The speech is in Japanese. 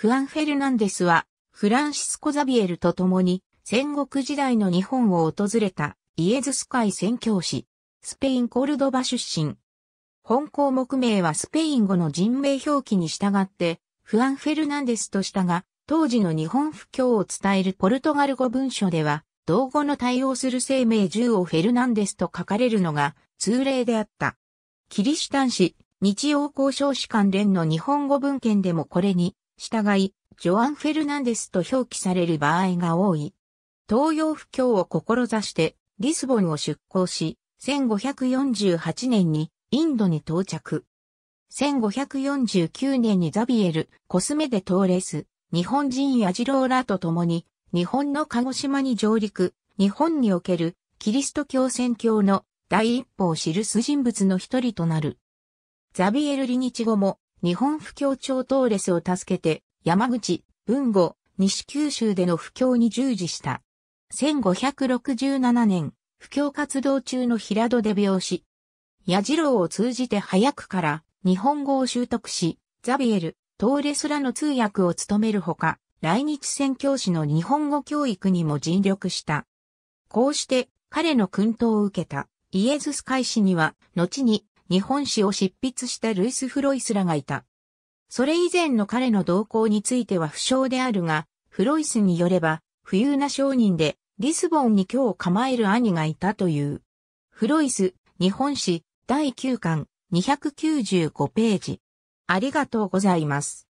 フアン・フェルナンデスは、フランシスコ・ザビエルと共に、戦国時代の日本を訪れた、イエズス会宣教師、スペイン・コルドバ出身。本項目名はスペイン語の人名表記に従って、フアン・フェルナンデスとしたが、当時の日本不況を伝えるポルトガル語文書では、同語の対応する生命銃をフェルナンデスと書かれるのが通例であった。キリシタン氏、日曜交渉士関連の日本語文献でもこれに従い、ジョアン・フェルナンデスと表記される場合が多い。東洋不教を志して、リスボンを出港し、1548年にインドに到着。1549年にザビエル、コスメでトーレス、日本人やジローーと共に、日本の鹿児島に上陸、日本におけるキリスト教宣教の第一歩を記す人物の一人となる。ザビエル・リニチも日本布教調トーレスを助けて、山口、豊後、西九州での布教に従事した。1567年、布教活動中の平戸で病死。矢次郎を通じて早くから日本語を習得し、ザビエル、トーレスらの通訳を務めるほか、来日宣教師の日本語教育にも尽力した。こうして彼の訓導を受けたイエズス会士には、後に日本史を執筆したルイス・フロイスらがいた。それ以前の彼の動向については不詳であるが、フロイスによれば、富裕な商人で、リスボンに今日構える兄がいたという。フロイス、日本史、第9巻、295ページ。ありがとうございます。